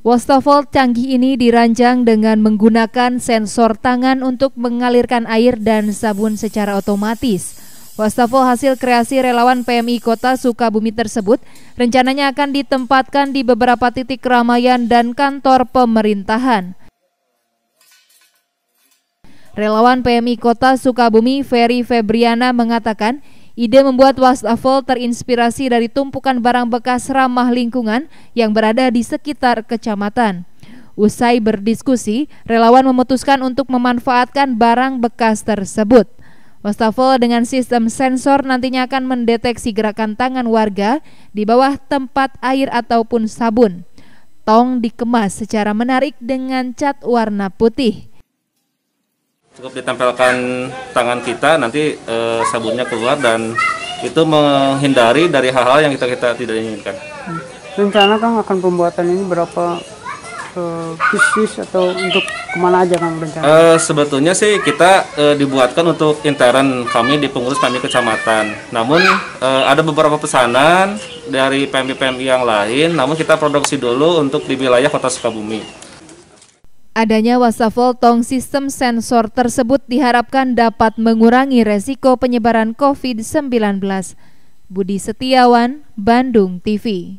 Wastafel canggih ini dirancang dengan menggunakan sensor tangan untuk mengalirkan air dan sabun secara otomatis. Wastafel hasil kreasi relawan PMI Kota Sukabumi tersebut rencananya akan ditempatkan di beberapa titik keramaian dan kantor pemerintahan. Relawan PMI Kota Sukabumi Ferry Febriana mengatakan, Ide membuat wastafel terinspirasi dari tumpukan barang bekas ramah lingkungan yang berada di sekitar kecamatan. Usai berdiskusi, relawan memutuskan untuk memanfaatkan barang bekas tersebut. Wastafel dengan sistem sensor nantinya akan mendeteksi gerakan tangan warga di bawah tempat air ataupun sabun. Tong dikemas secara menarik dengan cat warna putih cukup ditempelkan tangan kita nanti e, sabunnya keluar dan itu menghindari dari hal-hal yang kita kita tidak inginkan rencana kang akan pembuatan ini berapa e, atau untuk kemana aja kang rencana e, sebetulnya sih kita e, dibuatkan untuk intern kami di pengurus PMI kecamatan namun e, ada beberapa pesanan dari PMI PMI yang lain namun kita produksi dulu untuk di wilayah kota Sukabumi Adanya wastafel tong sistem sensor tersebut diharapkan dapat mengurangi resiko penyebaran COVID-19. Budi Setiawan, Bandung TV